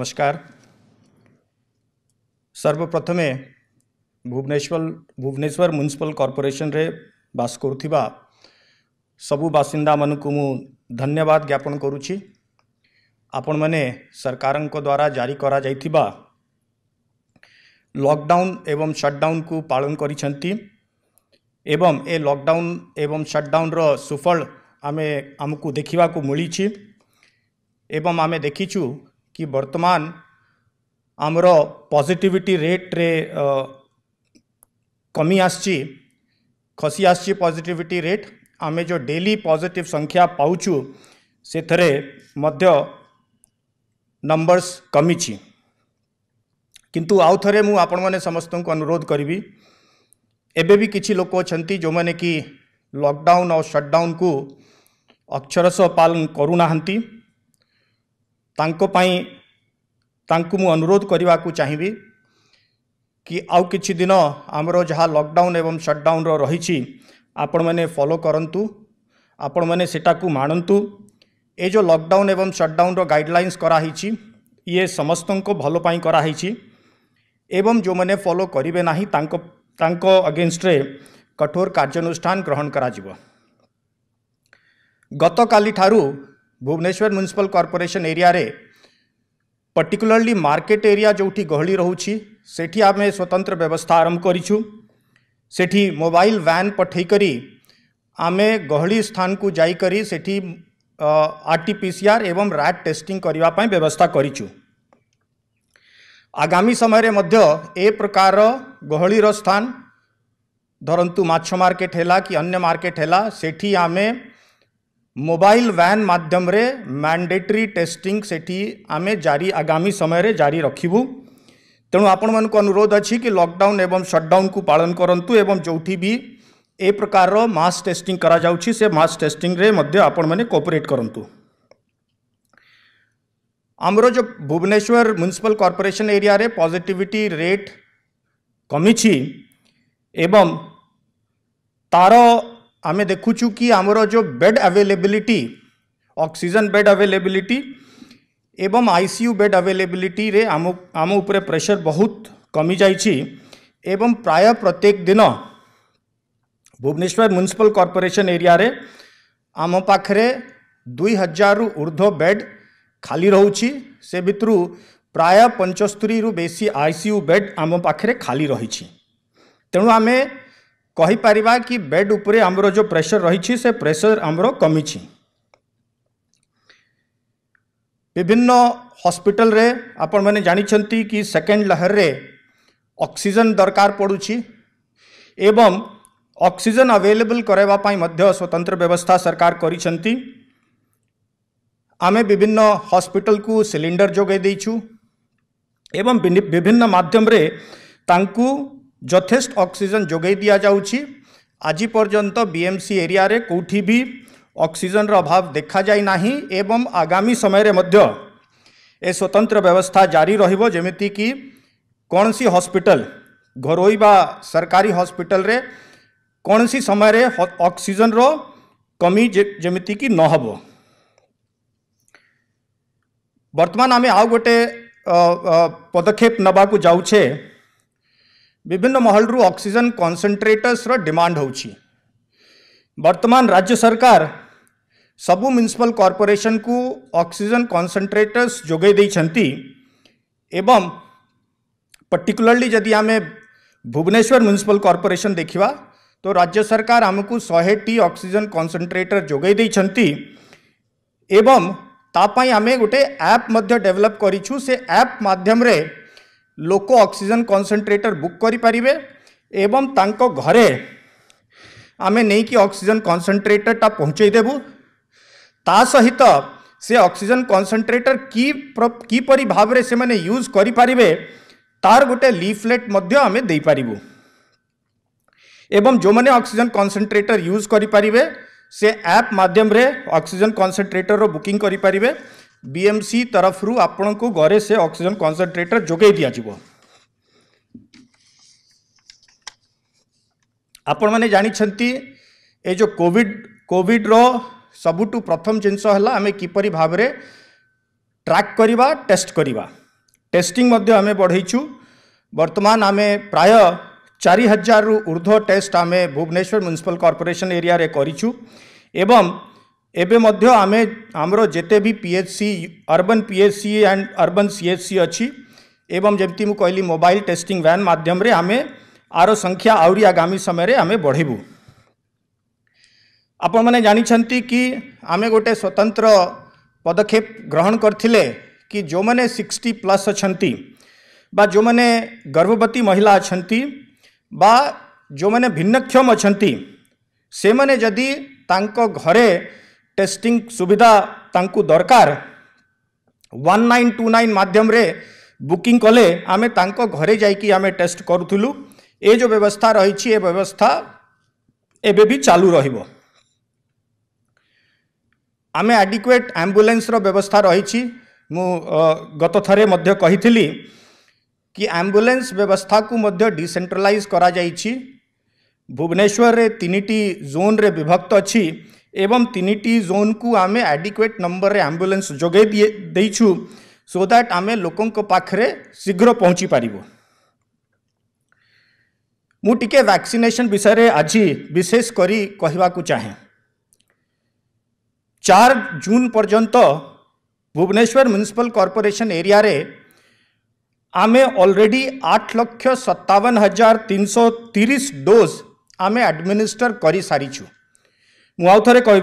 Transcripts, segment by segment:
नमस्कार सर्वप्रथमे Bhubaneswar Bhubaneswar municipal corporation बास कर सबु बासीदा मानक मु धन्यवाद ज्ञापन करुच्ची आपण मैने सरकार द्वारा जारी करा जाइथिबा लॉकडाउन एवं शटडाउन को पालन करिसेंती एवं ए लॉकडाउन एवं शटडाउन रो सुफल आमे हमकु देखा मिली एवं आमे देखीचु कि बर्तमान आमर पजिटिविटी रेट्रे कमी आसी खसी आसी पजिटिविटी रेट आम जो डेली पॉजिटिव संख्या पाचु से थे नंबर्स कमी किंतु आउ थे मुझे समस्त को अनुरोध करी एवं कि लोक अच्छा जो मैंने कि लॉकडाउन और सटडाउन को अक्षरश पालन करूना ତାଙ୍କ ପାଇଁ ତାଙ୍କୁ ମୁଁ ଅନୁରୋଧ କରିବାକୁ ଚାହିଁବି କି ଆଉ କିଛି ଦିନ ଆମର ଯାହା ଲକଡାଉନ୍ ଏବଂ ସଟ୍ଡାଉନ୍ର ରହିଛି ଆପଣମାନେ ଫଲୋ କରନ୍ତୁ ଆପଣମାନେ ସେଟାକୁ ମାନନ୍ତୁ ଏ ଯେଉଁ ଲକଡାଉନ୍ ଏବଂ ସଟ୍ଡାଉନ୍ର ଗାଇଡ଼ଲାଇନ୍ସ କରାହେଇଛି ଇଏ ସମସ୍ତଙ୍କ ଭଲ ପାଇଁ କରାହେଇଛି ଏବଂ ଯେଉଁମାନେ ଫଲୋ କରିବେ ନାହିଁ ତାଙ୍କ ତାଙ୍କ ଅଗେନଷ୍ଟରେ କଠୋର କାର୍ଯ୍ୟାନୁଷ୍ଠାନ ଗ୍ରହଣ କରାଯିବ ଗତକାଲିଠାରୁ Bhubaneswar municipal corporation area particularly market area जो गहली रोचे से आम स्वतंत्र व्यवस्था आरंभ कर मोबाइल व्यान पठेक आम गहली स्थान को जाकर R T P C R एवं रैड टेस्टिंग करने व्यवस्था कर आगामी समय रे मध्य ए प्रकार गहलीर स्थान धरतु मार्केट है कि अन्य मार्केट है सेठी आमें मोबाइल वैन मध्यम मैंडेटरी टेस्टिंग सेठी आमे जारी आगामी समय रे जारी रखू तेणु आपण मन को अनुरोध अच्छी लकडाउन एवं सटडाउन को पालन करूँ एवं जो भी ए प्रकार मास टेस्टिंग करा जाउची से मास टेस्टिंग रे मैंने कोअपरेट करूँ आमर जो भुवनेश्वर म्यूनिशिपाल कर्पोरेसन एरिया रे पॉजिटिविटी रेट कमी एवं तारो आम देखु कि आमर जो bed availability oxygen bed availability एवं आईसीयू बेड अवेलेबिलिटी रे आम आम प्रेशर बहुत कमी जा एवं प्राय प्रत्येक दिन भुवनेश्वर म्यूनिशिपाल कॉर्पोरेशन एरिया रे आम पाखे दुई हजार रु ऊर्ध बेड खाली रोचे से भितर प्राय पंचस्तरी रु बेसी आईसीयू बेड आम पाखे खाली रही तेणु आमें कहींपर कि बेड उपरे आमर जो प्रेशर रही से प्रेशर आमर कमी विभिन्न हस्पिटल आपण मैंने जानते कि सेकेंड लहर में अक्सीजेन दरकार पड़ू एवं अक्सीजेन अवेलेबल मध्य स्वतंत्र व्यवस्था सरकार करमें विभिन्न हस्पिटल को सिलिंडर जोगे एवं विभिन्न माध्यम रे मध्यम जथेष अक्सीजेन जोगे दि आज पर्यंत बीएमसी एरिया रे कोठी भी अक्सीजेन रो अभाव देखा जाए ना एवं आगामी समय रे मध्य ए स्वतंत्र व्यवस्था जारी रमीक कौन सी हस्पिटाल घर सरकारी हस्पिटाल कौन सी समय अक्सीजेन रो कमी कि न हो वर्तमान आम आउ गोटे पदक्षेप नाकू जाऊे विभिन्न महल रु अक्सीजेन कनसेनट्रेटर्स डिमांड वर्तमान राज्य सरकार सब म्यूनिशिपल कॉर्पोरेशन को ऑक्सीजन कनसेनट्रेटर्स जोगाई एवं पर्टिकुलरली जदि आम भुवनेश्वर म्यूनिशिपल कॉर्पोरेशन देखा तो राज्य सरकार आमको शहे टी अक्सीजेन कनसेनट्रेटर जोगाई एवं ताप आम गोटे आप डेभलप करम लोक अक्सीजेन कनसेट्रेटर बुक करें घरे आम नहीं अक्सीजेन कनसेट्रेटर टा पहुँचेदेबू ता सहित से अक्सीजेन कनसेनट्रेटर किपरी भाव से यूज करें तार गोटे लिफलेट आम देपरबू एवं जो मैंने अक्सीजेन कनसेनट्रेटर यूज करें से आप मध्यम अक्सीजेन कनसेनट्रेटर बुकिंग करें बीएमसी तरफ रू आप घरे से ऑक्सीजन कंसंट्रेटर जोगे दिज्व आपण मैंने जानते ये जो कोविड कोविड रो सबुठ प्रथम जिनस है आम किपर भाव ट्रैक करवा टेस्ट करवा टेस्टिंग आम बढ़ई वर्तमान आम प्राय चार हजार रु ऊर्ध टेस्ट आम भुवनेश्वर म्यूनिशिपाल कर्पोरेसन एरिया करूँ एवं ଏବେ ମଧ୍ୟ ଆମେ ଆମର ଯେତେ ବି P H C urban P H C and urban C H C ଅଛି ଏବଂ ଯେମିତି ମୁଁ କହିଲି ମୋବାଇଲ ଟେଷ୍ଟିଂ ଭ୍ୟାନ୍ ମାଧ୍ୟମରେ ଆମେ ଆର ସଂଖ୍ୟା ଆହୁରି ଆଗାମୀ ସମୟରେ ଆମେ ବଢ଼େଇବୁ ଆପଣମାନେ ଜାଣିଛନ୍ତି କି ଆମେ ଗୋଟେ ସ୍ୱତନ୍ତ୍ର ପଦକ୍ଷେପ ଗ୍ରହଣ କରିଥିଲେ କି ଯେଉଁମାନେ ସିକ୍ସଟି ପ୍ଲସ୍ ଅଛନ୍ତି ବା ଯେଉଁମାନେ ଗର୍ଭବତୀ ମହିଳା ଅଛନ୍ତି ବା ଯେଉଁମାନେ ଭିନ୍ନକ୍ଷମ ଅଛନ୍ତି ସେମାନେ ଯଦି ତାଙ୍କ ଘରେ ଟେଷ୍ଟିଂ ସୁବିଧା ତାଙ୍କୁ ଦରକାର ୱାନ୍ ନାଇନ୍ ଟୁ ନାଇନ୍ ମାଧ୍ୟମରେ ବୁକିଂ କଲେ ଆମେ ତାଙ୍କ ଘରେ ଯାଇକି ଆମେ ଟେଷ୍ଟ କରୁଥିଲୁ ଏ ଯେଉଁ ବ୍ୟବସ୍ଥା ରହିଛି ଏ ବ୍ୟବସ୍ଥା ଏବେ ବି ଚାଲୁ ରହିବ ଆମେ ଆଡିକୁଏଟ୍ ଆମ୍ବୁଲାନ୍ସର ବ୍ୟବସ୍ଥା ରହିଛି ମୁଁ ଗତ ଥରେ ମଧ୍ୟ କହିଥିଲି କି ଆମ୍ବୁଲାନ୍ସ ବ୍ୟବସ୍ଥାକୁ ମଧ୍ୟ ଡିସେଣ୍ଟ୍ରାଲାଇଜ୍ କରାଯାଇଛି ଭୁବନେଶ୍ୱରରେ ତିନିଟି ଜୋନ୍ରେ ବିଭକ୍ତ ଅଛି एवं तीन टी जोन को आम आडिकुएट नंबर रे आंबुलांस जोगे दे सो दैट आम लोक शीघ्र पहुँची पार मुझे वैक्सीनेशन विषय आज विशेषकर कह चाहे चार जून पर्यंत भुवनेश्वर म्यूनिशिपल कर्पोरेसन एरिया रे आमे आठ लक्ष सतावन हजार तीन सौ तीस डोज आम आडमिनिस्टर कर सारी छू मुझे कह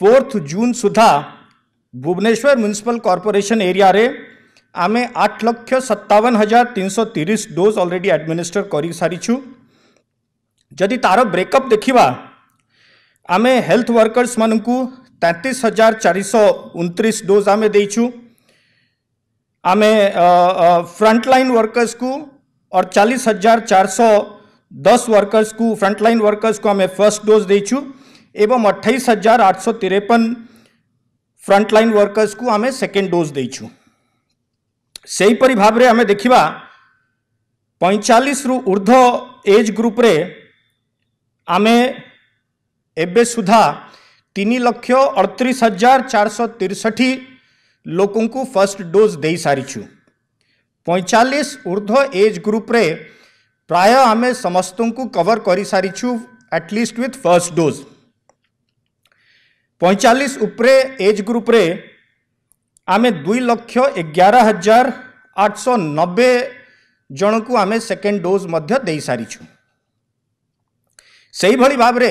फोर्थ जून सुधा भुवनेश्वर म्यूनिशिपाल कर्पोरेसन एरिया आम आठ लक्ष सत्तावन हजार तीन सौ तीस डोज अलरेडी आडमिनिस्टर कर सारी जदि तार ब्रेकअप देखा आम हेल्थ वर्कर्स मान तैंतीस हजार चार सौ उन्तीस डोज आम दे आम फ्रंटलाइन वर्कर्स को और चालीस हजार चार सौ दस वर्कर्स को फ्रंटलाइन वर्कर्स को आम फर्स्ट डोज देचुँ एवं अठाइस हज़ार आठ सौ तिरपन फ्रंटलाइन वर्कर्स को आम सेकेंड डोज देचु सेहीपरि भाव में आम देखा पैंचाश रु ऊर्ध एज ग्रुप आम एबे सुधा तीन लक्ष अड़तीस हजार चार सौ तिरसठी लोक को फर्स्ट डोज दे सारी पैंचाश ऊर्ध एज ग्रुप प्राय आम समस्त को कवर कर सारीचु एटलिस्ट विथ फर्स्ट डोज़ ପଇଁଚାଳିଶ ଉପରେ ଏଜ୍ ଗ୍ରୁପରେ ଆମେ ଦୁଇ ଲକ୍ଷ ଏଗାର ହଜାର ଆଠଶହ ନବେ ଜଣଙ୍କୁ ଆମେ ସେକେଣ୍ଡ ଡୋଜ୍ ମଧ୍ୟ ଦେଇସାରିଛୁ ସେହିଭଳି ଭାବରେ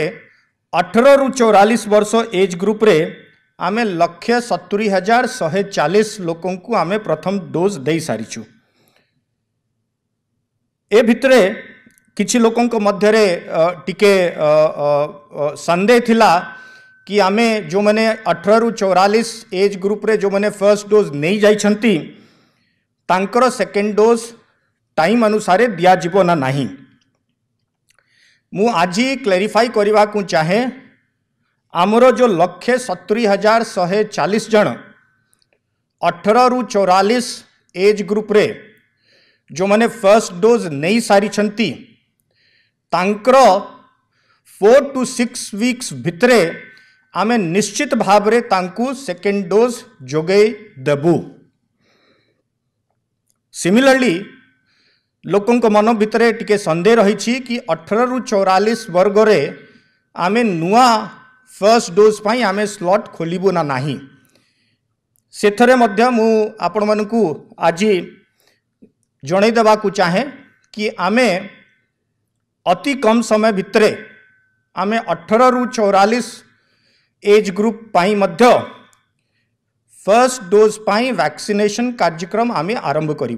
ଅଠରରୁ ଚଉରାଳିଶ ବର୍ଷ ଏଜ୍ ଗ୍ରୁପରେ ଆମେ ଲକ୍ଷେ ସତୁରି ହଜାର ଶହେ ଚାଳିଶ ଲୋକଙ୍କୁ ଆମେ ପ୍ରଥମ ଡୋଜ୍ ଦେଇସାରିଛୁ ଏ ଭିତରେ କିଛି ଲୋକଙ୍କ ମଧ୍ୟରେ ଟିକେ ସନ୍ଦେହ ଥିଲା कि आमे जो मैंने अठर चौरालीस एज रे जो मैंने फर्स्ट डोज नहीं जाकर सेकेंड डोज टाइम अनुसार दिज्व ना ना मुझे क्लेरीफाई करने को चाहे आमर जो लक्षे सतुरी हजार शहे चालीस जन अठर रु चौरालीस एज रे जो मैंने फर्स्ट डोज नहीं सारी फोर टू सिक्स वीक्स भितरे आम निश्चित भाव सेकेंड डोज जोगे देवु सिमिलरली लोक मन भितर टे सन्देह रही कि अठर रु चौरालीस वर्ग में आम नुआ फर्स्ट डोज पर आम स्लट खोलू ना ना से आपण मान आज जनईद चाहे कि आम अति कम समय भितर आम अठर रु चौरालीस एज ग्रुप मध्य फर्स्ट डोज पाई वैक्सीनेशन कार्यक्रम आम आरंभ कर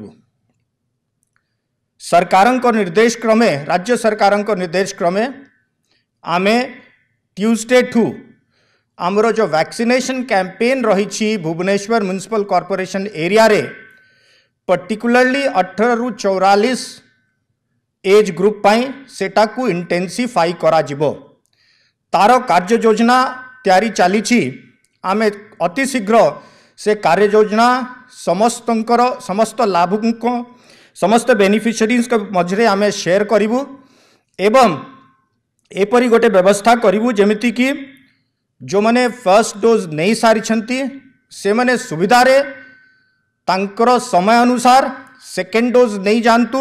सरकार निर्देश क्रमे राज्य सरकार निर्देश क्रमे आम ट्यूजडे ठू आमर जो वैक्सीनेशन कैंपेन रही भुवनेश्वर म्यूनिशिपल कॉर्पोरेशन एरिया रे पर्टिकुलरली अठर रु चौरालीस एज ग्रुप सेटा को इंटेनसीफाई करार कार्य योजना ତିଆରି ଚାଲିଛି ଆମେ ଅତି ଶୀଘ୍ର ସେ କାର୍ଯ୍ୟଯୋଜନା ସମସ୍ତଙ୍କର ସମସ୍ତ ଲାଭଙ୍କ ସମସ୍ତ ବେନିଫିସିଆରିଙ୍କ ମଝିରେ ଆମେ ସେୟାର କରିବୁ ଏବଂ ଏପରି ଗୋଟେ ବ୍ୟବସ୍ଥା କରିବୁ ଯେମିତିକି ଯେଉଁମାନେ ଫାର୍ଷ୍ଟ ଡୋଜ୍ ନେଇସାରିଛନ୍ତି ସେମାନେ ସୁବିଧାରେ ତାଙ୍କର ସମୟ ଅନୁସାର ସେକେଣ୍ଡ ଡୋଜ୍ ନେଇଯାଆନ୍ତୁ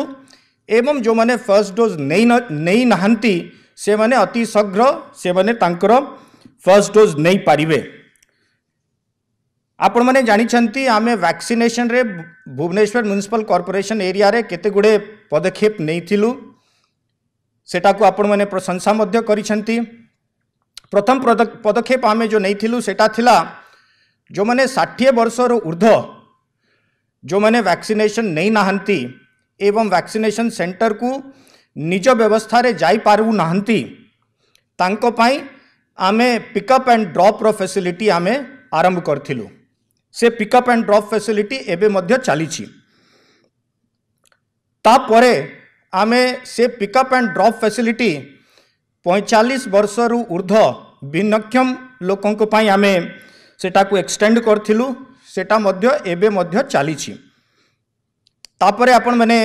ଏବଂ ଯେଉଁମାନେ ଫାର୍ଷ୍ଟ ଡୋଜ୍ ନେଇ ନେଇନାହାନ୍ତି ସେମାନେ ଅତି ଶୀଘ୍ର ସେମାନେ ତାଙ୍କର ફર્સ્ટ ડોઝ નહીં પારિવે ଆପଣମାନେ ଜାଣିଛନ୍ତି ଆମେ ଭ୍ୟାକ୍ସିନେସନରେ ଭୁବନେଶ୍ୱର ମ୍ୟୁନିସିପାଲ କର୍ପୋରେସନ ଏରିଆରେ କେତେ ଗୁଡ଼ିଏ ପଦକ୍ଷେପ ନେଇଥିଲୁ ସେଟାକୁ ଆପଣମାନେ ପ୍ରଶଂସା ମଧ୍ୟ କରିଛନ୍ତି ପ୍ରଥମ ପଦକ୍ଷେପ ଆମେ ଯେଉଁ ନେଇଥିଲୁ ସେଟା ଥିଲା ଯେଉଁମାନେ ଷାଠିଏ ବର୍ଷର ଉର୍ଦ୍ଧ୍ୱ ଯେଉଁମାନେ ଭ୍ୟାକ୍ସିନେସନ ନେଇନାହାନ୍ତି ଏବଂ ଭ୍ୟାକ୍ସିନେସନ ସେଣ୍ଟରକୁ ନିଜ ବ୍ୟବସ୍ଥାରେ ଯାଇପାରୁନାହାନ୍ତି ତାଙ୍କ ପାଇଁ आम पिकअप एंड ड्रप्र फैसिलिटी आम आरंभ करूँ से पिकअप एंड ड्रप फैसिलिटी एवं चली आम से पिकअप एंड ड्रप फैसिलिटी पैंचाश वर्ष रु ऊर्ध भिन्नक्षम लोकों पर आम से एक्सटेड एक्सटेंड करूँ सेटा एवं चली तापर आपण मैंने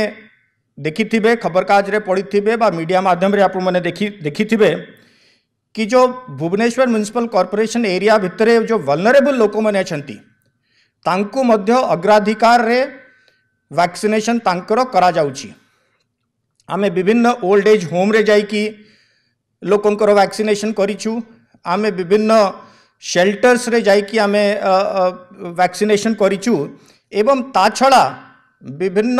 देखि खबरकागज पढ़ी थे मीडिया मध्यम देखि देखि कि जो भुवनेश्वर म्यूनिशिपाल कर्पोरेसन एरिया भितर जो वलनरेबुल लोक मैंने अग्राधिकार वैक्सीनेसन तर आम विभिन्न ओल्ड एज होम्रे जा लोकंर वैक्सीनेसन करमें विभिन्न सेल्टर्स जामें वैक्सीनेसन करा विभिन्न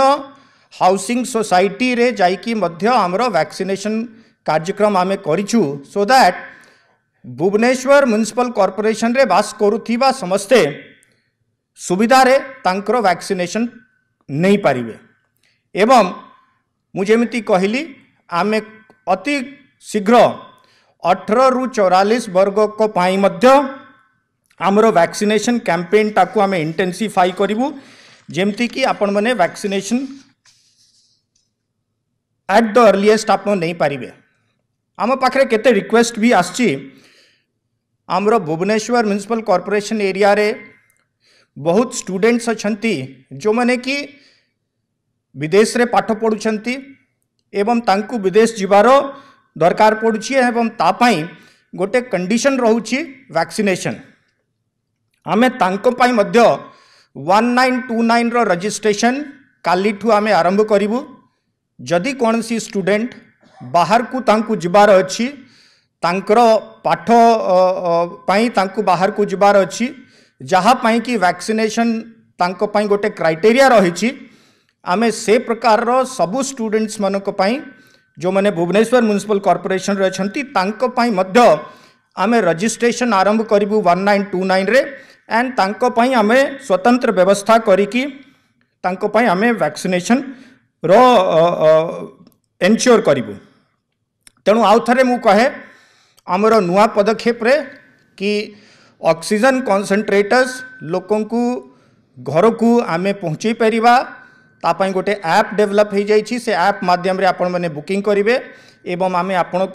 हाउसिंग सोसाइटी रे जाकि आमर वैक्सीनेसन कार्यक्रम आम करो so that Bhubaneswar municipal corporation बास करुवा समस्ते सुविधार वैक्सीनेसन नहीं पारे एवं मुझेमी कहली आम अति शीघ्र अठर रु चौरास वर्ग पाई आमर वैक्सीनेसन कैंपेन टाक आम इंटेनसीफाई करूँ जमती कि आपण मैंने वैक्सीनेसन एट द अर्लीएस्ट आप नहीं पारे आम पाखे केिक्वेस्ट रिक्वेस्ट भी आसची आमर भुवनेश्वर म्यूनिशिपाल कर्पोरेसन एरिया रे बहुत स्टूडेंट्स अच्छा जो मैंने कि विदेश रे पाठ पढ़ुंट एवं तांकु विदेश जीवार दरकार पड़ी एवं तापाई गोटे कंडीशन रोचे वैक्सीनेशन आम तांपाई one nine two nine registration काली आम आरंभ करूँ जदि कौन सी स्टूडेंट बाहर को जबार अच्छी पाठपाई बाहर को जबार अच्छी जहाँपाई कि वैक्सीनेसन गोटे क्राइटेरिया रही आम से प्रकार सबू स्टूडेंट्स मानी जो मैंने भुवनेश्वर म्यूनिशिपाल कर्पोरेसन अच्छा आम रजिस्ट्रेशन आरंभ करूँ one nine two nine and तीन स्वतंत्र व्यवस्था करें वैक्सीनेसन रो एनश्योर करूँ तेणु आउ थे मुझे कहे आमर नुआ पदक्षेप कि अक्सीजेन कनसनट्रेटर्स लोक घर को आम पहुँचे पार्ताप गोटे आप डेभलप से आप मध्यम आपण मैंने बुकिंग करेंगे आम आपण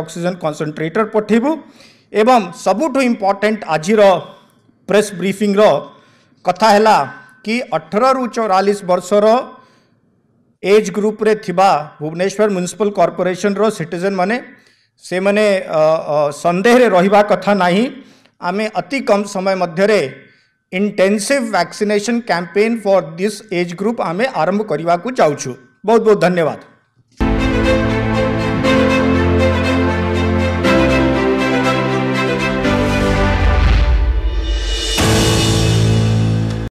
अक्सीजेन कनसनट्रेटर पठेबू एवं सबुठ इम्पोर्टाट आज प्रेस ब्रिफिंग कथा है कि अठर रु चौरालीस वर्षर એજ ગ્રુપરે થવા ભુવનેશ્વર મ્યુનિસિપાલ କର୍ପୋରେସନର ସିଟିଜେନ୍ମାନେ ସେମାନେ ସନ୍ଦେହରେ ରହିବା କଥା ନାହିଁ ଆମେ ଅତି କମ୍ ସମୟ ମଧ୍ୟରେ intensive vaccination campaign for this age group ଆମେ ଆରମ୍ଭ କରିବାକୁ ଯାଉଛୁ ବହୁତ ବହୁତ ଧନ୍ୟବାଦ